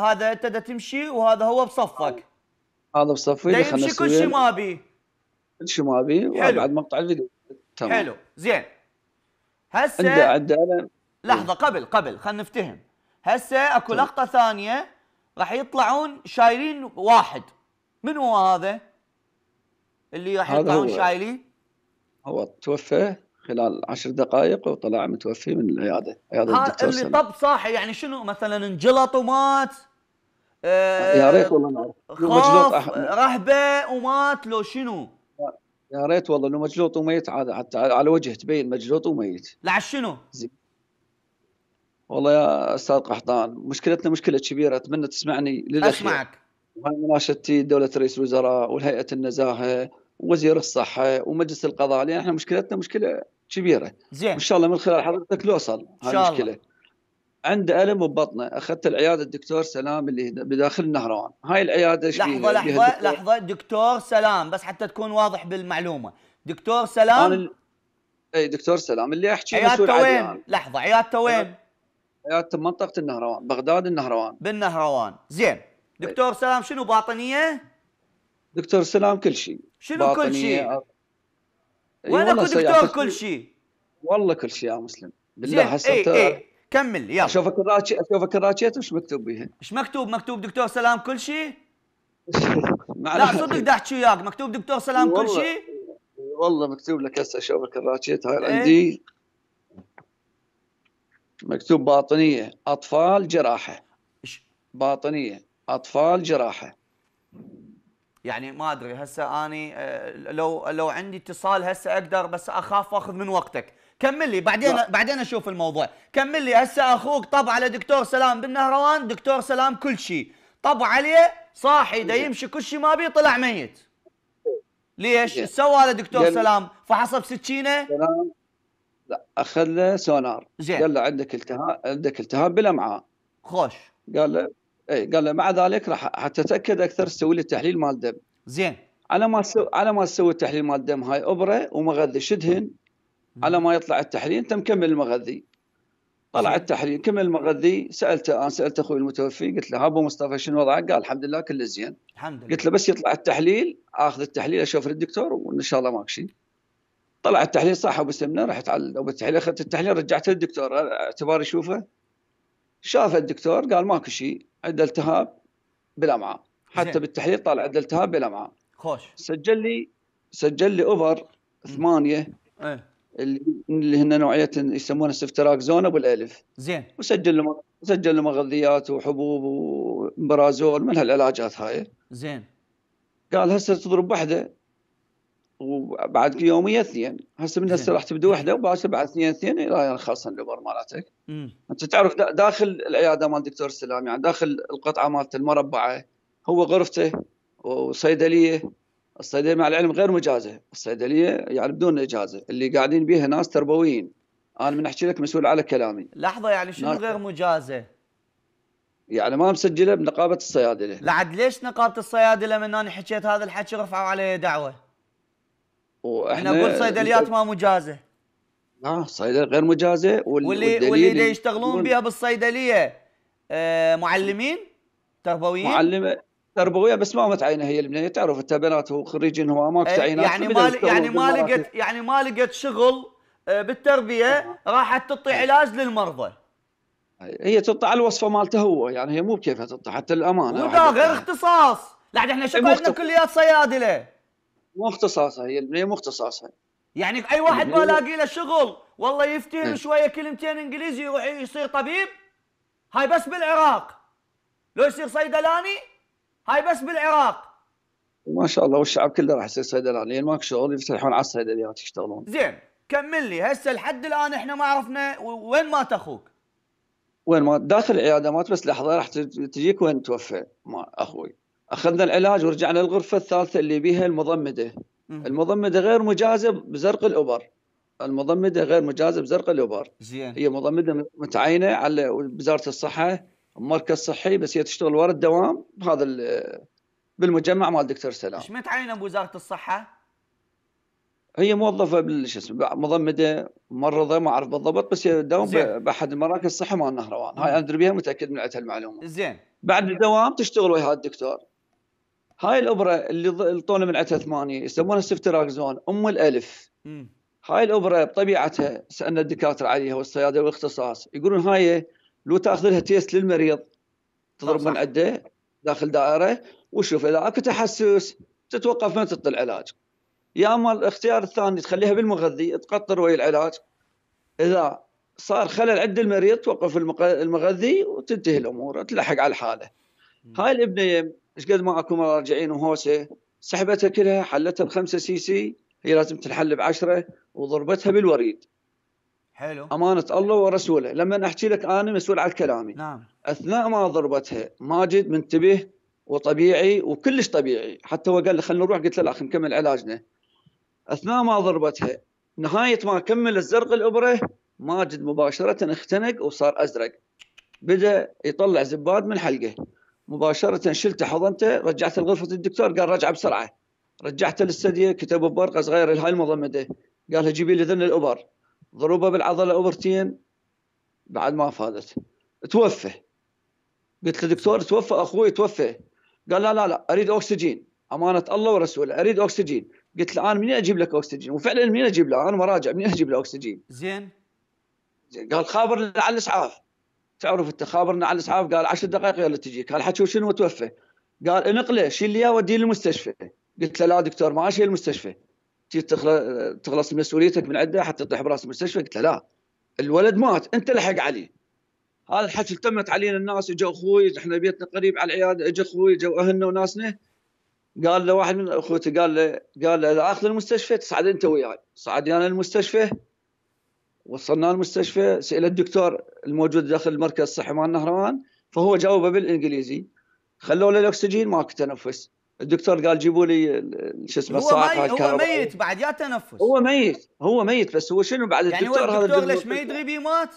هذا انت دا تمشي وهذا هو بصفك هذا بصفي دا يمشي كل شيء ما بيه كل شيء ما بيه بعد مقطع الفيديو تمام حلو زين هسه عنده عنده أنا... لحظه قبل قبل خلينا نفتهم هسه اكو لقطه ثانيه راح يطلعون شايلين واحد من هو هذا اللي راح يطلعون شايلين هو توفى خلال عشر دقائق وطلع متوفي من العياده عياده الدكتور اللي طب صاحي يعني شنو مثلا انجلط ومات آه، يا ريت والله نعرف خاف رهبه ومات لو شنو يا ريت والله لو مجلوط وميت عاد حتى على وجه تبين مجلوط وميت لا شنو؟ والله يا استاذ قحطان مشكلتنا مشكله كبيره اتمنى تسمعني للاخير اسمعك وهي مناشدتي دوله رئيس الوزراء والهيئه النزاهه وزير الصحه ومجلس القضاء لان احنا مشكلتنا مشكله كبيره زين وان شاء الله من خلال حضرتك نوصل المشكله عنده الم ببطنه اخذت العياده الدكتور سلام اللي بداخل النهروان هاي العياده لحظه لحظه لحظه دكتور سلام بس حتى تكون واضح بالمعلومه دكتور سلام اي دكتور سلام اللي احكي عيادته وين لحظه عيادته وين عيادته منطقه النهروان بغداد النهروان بالنهروان زين دكتور سلام شنو باطنيه دكتور سلام كل شيء شنو كل شيء؟ أر... وانا كنت دكتور كل شيء والله كل شيء يا مسلم بالله هسه اي اي كمل يلا اشوفك الراتشي اشوفك الراتشيت وش مكتوب بيها؟ ايش مكتوب؟ مكتوب دكتور سلام كل شيء؟ لا صدق احكي وياك مكتوب دكتور سلام كل شيء؟ والله مكتوب لك هسه اشوفك الراتشيت هاي عندي مكتوب باطنيه اطفال جراحه باطنيه اطفال جراحه يعني ما ادري هسه اني آه، لو لو عندي اتصال هسه اقدر بس اخاف اخذ من وقتك كمل لي بعدين لا. بعدين اشوف الموضوع كمل لي هسه اخوك طب على دكتور سلام بالنهروان دكتور سلام كل شيء طب عليه صاحي دا إيه. يمشي كل شيء ما بيه طلع ميت ليش إيه. سوى دكتور يعني سلام فحصب بسكينه لا اخذ له سونار زين قال له عندك التهاب عندك التهاب بالامعاء خوش قال له اي قال له مع ذلك راح تاكد اكثر تسوي لي تحليل مال دم زين على ما سو... على ما تسوي التحليل مال الدم هاي ابره ومغذي شدهن على ما يطلع التحليل انت مكمل المغذي طلع التحليل كمل المغذي سالته انا سالت اخوي المتوفي قلت له ابو مصطفى شنو وضعك؟ قال الحمد لله كله زين الحمد لله قلت له بس يطلع التحليل اخذ التحليل اشوف الدكتور وان شاء الله ماك شيء طلع التحليل صح ابو سمنه رحت على ابو التحليل اخذت التحليل رجعته للدكتور اعتبار يشوفه شاف الدكتور قال ماكو شيء عنده التهاب بالامعاء حتى بالتحليل طلع عنده التهاب بالامعاء خوش سجل لي سجل لي اوفر ثمانيه ايه اللي هن نوعيه يسمونها سفتراكزون ابو الالف زين وسجل له سجل له مغذيات وحبوب وبرازول من هالعلاجات هاي زين قال هسه تضرب واحده وبعد يوميا اثنين هسه من هسه راح تبدا وحده وباشر بعد اثنين اثنين الى ينخلص الليبر مالتك انت تعرف داخل العياده مال الدكتور السلام يعني داخل القطعه مالته المربعه هو غرفته وصيدليه الصيدليه مع العلم غير مجازه الصيدليه يعني بدون اجازه اللي قاعدين بيها ناس تربويين انا من احكي لك مسؤول على كلامي لحظه يعني شنو نعم. غير مجازه يعني ما مسجله بنقابه الصيادله لعد ليش نقابه الصيادله من انا حكيت هذا الحكي رفعوا علي دعوه واحنا نقول صيدليات ما مجازه اه صيدليه غير مجازه وال... واللي واللي يشتغلون بها بالصيدليه آه معلمين تربويين معلمه تربويه بس ما متعينه هي البنيه تعرف انت بنات وخريجين هو آه، يعني ما يعني تعينات يعني ما يعني ما لقت يعني ما لقت شغل آه، بالتربيه راحت تعطي إيه. علاج للمرضى هي تطع على الوصفه مالته هو يعني هي مو بكيفها تطع حتى الامانه وذا غير اختصاص لا احنا شو كليات صيادله مو اختصاصها هي البنيه مو اختصاصها يعني اي واحد يعني ما لاقي له شغل والله يفتهم نعم. شويه كلمتين انجليزي يروح يصير طبيب هاي بس بالعراق لو يصير صيدلاني هاي بس بالعراق ما شاء الله والشعب كله راح يصير صيدلاني يعني ماكو شغل يفتحون على الصيدليات يشتغلون زين كمل لي هسه لحد الان احنا ما عرفنا وين مات اخوك وين مات داخل العياده مات بس لحظه راح تجيك وين توفى ما اخوي اخذنا العلاج ورجعنا للغرفه الثالثه اللي بيها المضمده المضمده غير مجازه بزرق الاوبر المضمده غير مجازه بزرق الاوبر زين هي مضمده متعينه على وزاره الصحه مركز صحي بس هي تشتغل ورا الدوام بهذا بالمجمع مال دكتور سلام ايش متعينه بوزاره الصحه؟ هي موظفه بالش اسمه مضمده ممرضه ما اعرف بالضبط بس هي تداوم باحد المراكز الصحيه مال النهروان هاي ادري بها متاكد من عندها المعلومه زين بعد الدوام تشتغل ويا الدكتور هاي الابره اللي طولنا من عتها ثمانيه يسمونها استفتراك ام الالف هاي الابره بطبيعتها سالنا الدكاتره عليها والصياده والاختصاص يقولون هاي لو تاخذ لها تيست للمريض تضرب من عده داخل دائره وشوف اذا اكو تحسس تتوقف ما تطلع العلاج يا اما الاختيار الثاني تخليها بالمغذي تقطر ويا العلاج اذا صار خلل عند المريض توقف المغذي وتنتهي الامور تلحق على الحاله هاي الابنيه ايش قد ما اكو مراجعين وهوسه سحبتها كلها حلتها بخمسة سي سي هي لازم تنحل بعشرة وضربتها بالوريد حلو أمانة الله ورسوله لما أحكي لك أنا مسؤول عن كلامي نعم أثناء ما ضربتها ماجد منتبه وطبيعي وكلش طبيعي حتى هو قال لي خلينا نروح قلت له لا نكمل علاجنا أثناء ما ضربتها نهاية ما كمل الزرق الإبرة ماجد مباشرة اختنق وصار أزرق بدأ يطلع زباد من حلقه مباشره شلت حضنته رجعته لغرفه الدكتور قال رجعه بسرعه رجعته للثديه كتبوا بورقه صغيره هاي المضمده قال جيبي لي ذن الابر ضروبه بالعضله ابرتين بعد ما فادت توفى قلت له دكتور توفى اخوي توفى قال لا لا لا اريد اكسجين امانه الله ورسوله اريد اكسجين قلت له انا منين اجيب لك اكسجين وفعلا منين اجيب له انا مراجع منين اجيب له اكسجين زين قال خابر على الاسعاف تعرف انت خابرنا على الاسعاف قال 10 دقائق يلا تجيك قال حكوا شنو توفى قال انقله شيل لي اياه وديه للمستشفى قلت له لا دكتور ما اشيل المستشفى تخلص من مسؤوليتك من عده حتى تطيح براس المستشفى قلت له لا الولد مات انت لحق عليه هذا الحكي التمت علينا الناس اجوا اخوي احنا بيتنا قريب على العياده اجى اخوي اجوا اهلنا وناسنا قال له واحد من اخوته قال له قال له اذا اخذ المستشفى تصعد انت وياي صعد انا يعني المستشفى وصلنا المستشفى سئل الدكتور الموجود داخل المركز الصحي مال نهروان فهو جاوبه بالانجليزي خلوا له الاكسجين ماك تنفس الدكتور قال جيبوا لي شو اسمه الصاعقه هو, ميت, هو ميت بعد يا تنفس هو ميت هو ميت بس هو شنو بعد يعني الدكتور هذا الدكتور ليش ما يدري بيمات؟ مات؟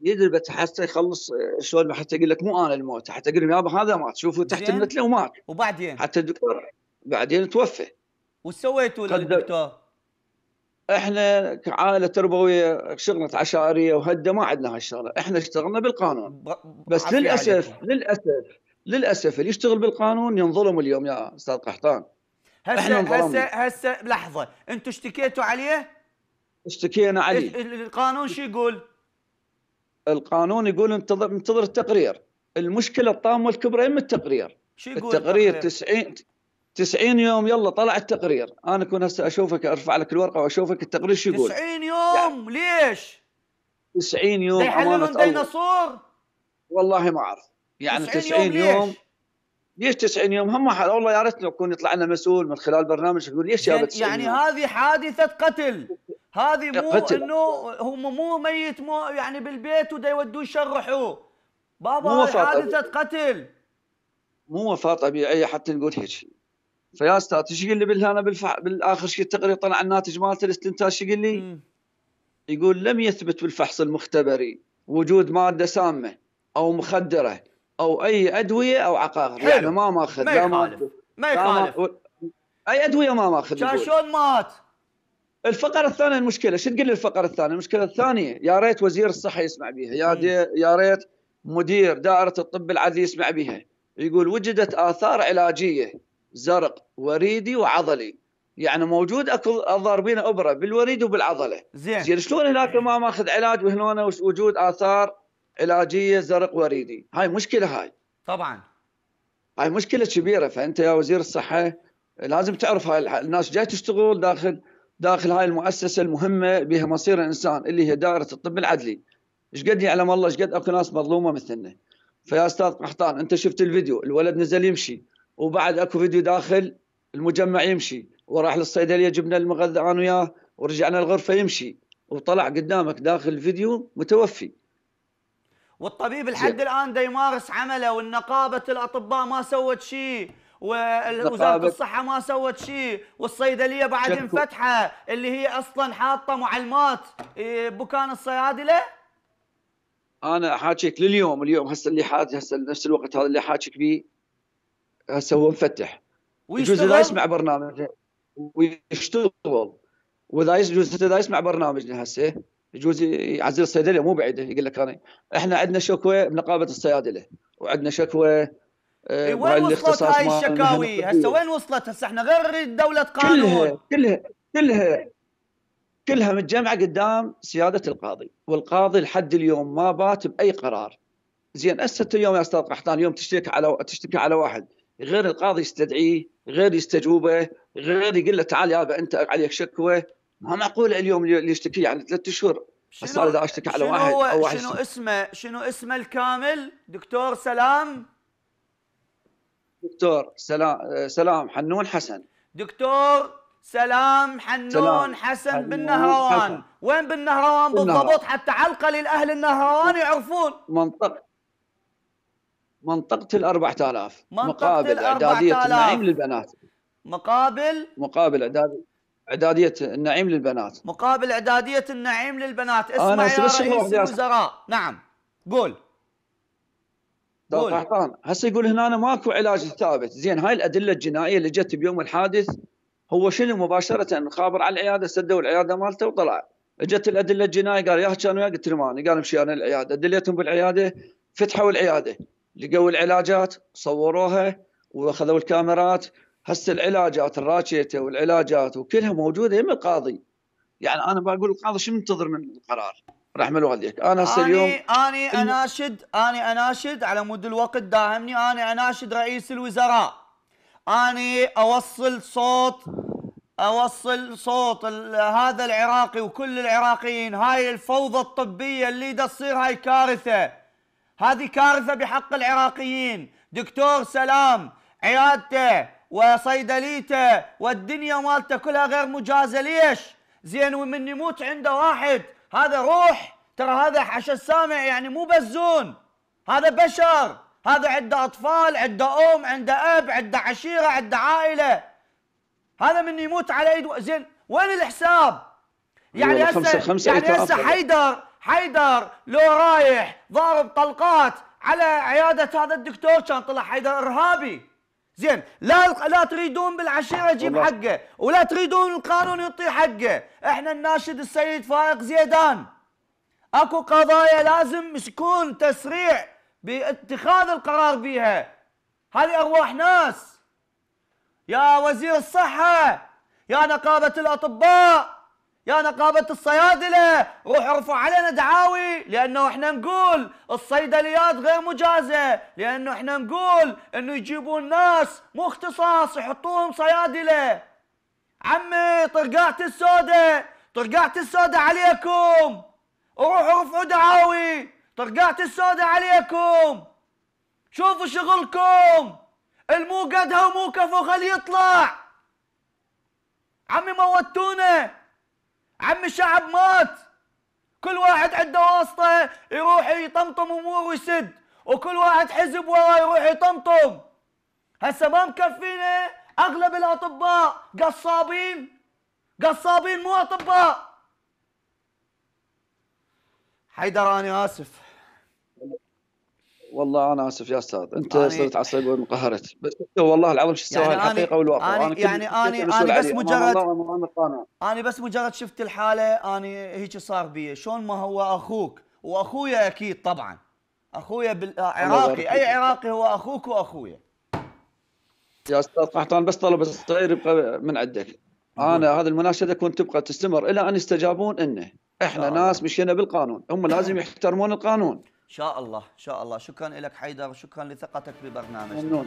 يدري بس حتى يخلص آه، شلون حتى يقول لك مو انا الموت حتى يقول يابا هذا مات شوفوا تحت المتله ومات وبعدين حتى الدكتور بعدين توفى وش سويتوا للدكتور؟ احنا كعائله تربويه شغله عشائريه وهده ما عندنا هالشغله احنا اشتغلنا بالقانون بس للاسف للاسف للاسف اللي يشتغل بالقانون ينظلم اليوم يا استاذ قحطان هسه هسه هسه لحظه انتم اشتكيتوا عليه اشتكينا عليه القانون شو يقول القانون يقول انتظر انتظر التقرير المشكله الطامه الكبرى من التقرير شو يقول التقرير 90 90 يوم يلا طلع التقرير انا اكون هسه اشوفك ارفع لك الورقه واشوفك التقرير شو يقول 90 يوم يعني ليش 90 يوم يحللون ديناصور والله ما اعرف يعني 90 يوم, يوم ليش 90 يوم هم حل والله يا ريت لو يكون يطلع لنا مسؤول من خلال برنامج يقول ليش يا يعني هذه حادثه قتل هذه مو قتل. انه هم مو ميت مو يعني بالبيت ودا يودوه يشرحوه بابا هذه حادثه قتل مو وفاه طبيعيه حتى نقول هيك فيا استاذ ايش يقول لي بالهنا بالفع... بالاخر شيء التقرير طلع الناتج مالته الاستنتاج ايش يقول لي؟ يقول لم يثبت بالفحص المختبري وجود ماده سامه او مخدره او اي ادويه او عقاقير يعني ما ماخذ ما يخالف ما يخالف اي ادويه ما ماخذ شلون مات الفقره الثانيه المشكله شو تقول لي الفقره الثانيه المشكله الثانيه يا ريت وزير الصحه يسمع بها يا دي... يا ريت مدير دائره الطب العدلي يسمع بها يقول وجدت اثار علاجيه زرق وريدي وعضلي يعني موجود اكو ضاربين ابره بالوريد وبالعضله زين زين شلون هناك ما ماخذ علاج وهنا وجود اثار علاجيه زرق وريدي هاي مشكله هاي طبعا هاي مشكله كبيره فانت يا وزير الصحه لازم تعرف هاي الناس جاي تشتغل داخل داخل هاي المؤسسه المهمه بها مصير الانسان اللي هي دائره الطب العدلي ايش قد يعلم الله ايش قد اكو ناس مظلومه مثلنا فيا استاذ قحطان انت شفت الفيديو الولد نزل يمشي وبعد اكو فيديو داخل المجمع يمشي وراح للصيدليه جبنا المغذى انا وياه ورجعنا الغرفه يمشي وطلع قدامك داخل الفيديو متوفي والطبيب لحد الان دا يمارس عمله والنقابه الاطباء ما سوت شيء ووزاره الصحه ما سوت شيء والصيدليه بعد انفتحه اللي هي اصلا حاطه معلمات إيه، بكان الصيادله انا احاكيك لليوم اليوم هسه اللي حاكي هسه نفس الوقت هذا اللي حاكيك بيه هسه هو مفتح يجوز اذا يسمع برنامج ويشتغل واذا يجوز اذا يسمع برنامجنا هسه يجوز يعزل الصيدليه مو بعيده يقول لك انا احنا عندنا شكوى بنقابه الصيادله وعندنا شكوى آه، إيه، وين وصلت هاي الشكاوي؟ هسه وين وصلت؟ هسه احنا غير دوله قانون كلها كلها كلها متجمعة قدام سيادة القاضي، والقاضي لحد اليوم ما بات بأي قرار. زين هسه اليوم يا استاذ قحطان يوم تشتكي على تشتكي على واحد غير القاضي يستدعيه غير يستجوبه غير يقول له تعال يابا انت عليك شكوى ما معقول اليوم اللي يشتكي يعني ثلاث اشهر صار اذا اشتكى على واحد شنو هو شنو اسمه شنو اسمه الكامل دكتور سلام دكتور سلام سلام حنون حسن دكتور سلام حنون سلام حسن, بالنهروان وين بالنهروان بالضبط حتى على للاهل اهل النهروان يعرفون منطقه منطقه ال 4000 مقابل اعداديه النعيم للبنات مقابل مقابل اعداديه اعداديه النعيم للبنات مقابل اعداديه النعيم للبنات آه، اسمع يا رئيس الوزراء نعم قول قول هسه يقول هنا ماكو علاج ثابت زين هاي الادله الجنائيه اللي جت بيوم الحادث هو شنو مباشره خابر على العياده سدوا العياده مالته وطلع اجت الادله الجنائيه قال يا كانوا وياه قلت له ماني قال امشي انا العياده دليتهم بالعياده فتحوا العياده لقوا العلاجات صوروها واخذوا الكاميرات هسه العلاجات الراشيته والعلاجات وكلها موجوده يم القاضي يعني انا بقول القاضي شو منتظر من القرار ملو عليك انا هسه اليوم اني اناشد اني اناشد على مود الوقت داهمني اني اناشد رئيس الوزراء اني اوصل صوت اوصل صوت هذا العراقي وكل العراقيين هاي الفوضى الطبيه اللي تصير هاي كارثه هذه كارثة بحق العراقيين دكتور سلام عيادته وصيدليته والدنيا مالته كلها غير مجازة ليش زين ومن يموت عنده واحد هذا روح ترى هذا حش السامع يعني مو بزون هذا بشر هذا عنده أطفال عنده أم عنده أب عنده عشيرة عنده عائلة هذا من يموت على يد زين وين الحساب يعني هسه يعني هسه حيدر حيدر لو رايح ضارب طلقات على عياده هذا الدكتور كان طلع حيدر ارهابي زين لا لا تريدون بالعشيره جيب حقه ولا تريدون القانون يعطي حقه احنا الناشد السيد فائق زيدان اكو قضايا لازم يكون تسريع باتخاذ القرار بيها هذه ارواح ناس يا وزير الصحه يا نقابه الاطباء يا نقابة الصيادلة روح ارفع علينا دعاوي لأنه احنا نقول الصيدليات غير مجازة لأنه احنا نقول أنه يجيبون ناس مو اختصاص يحطوهم صيادلة عمي طرقات السودة طرقات السودة عليكم روحوا ارفعوا دعاوي طرقات السودة عليكم شوفوا شغلكم المو قدها ومو كفو خلي يطلع عمي موتونا عم الشعب مات كل واحد عنده واسطة يروح يطمطم أمور ويسد وكل واحد حزب وراه يروح يطمطم هسه ما مكفينا أغلب الأطباء قصابين قصابين مو أطباء حيدر أنا آسف والله انا اسف يا استاذ انت يعني صرت عصبي وانقهرت بس إيه والله العظيم شو تسوي يعني الحقيقه والواقع يعني يعني انا يعني انا بس مجرد انا بس مجرد شفت الحاله انا هيك صار بي شلون ما هو اخوك واخويا اكيد طبعا اخويا بالعراقي اي عراقي هو اخوك واخويا يا استاذ قحطان بس طلب الصغير يبقى من عندك انا هذه المناشده كنت تبقى تستمر الى ان يستجابون انه احنا آه. ناس مشينا بالقانون هم لازم يحترمون القانون شاء الله شاء الله شكرا لك حيدر شكرا لثقتك ببرنامجنا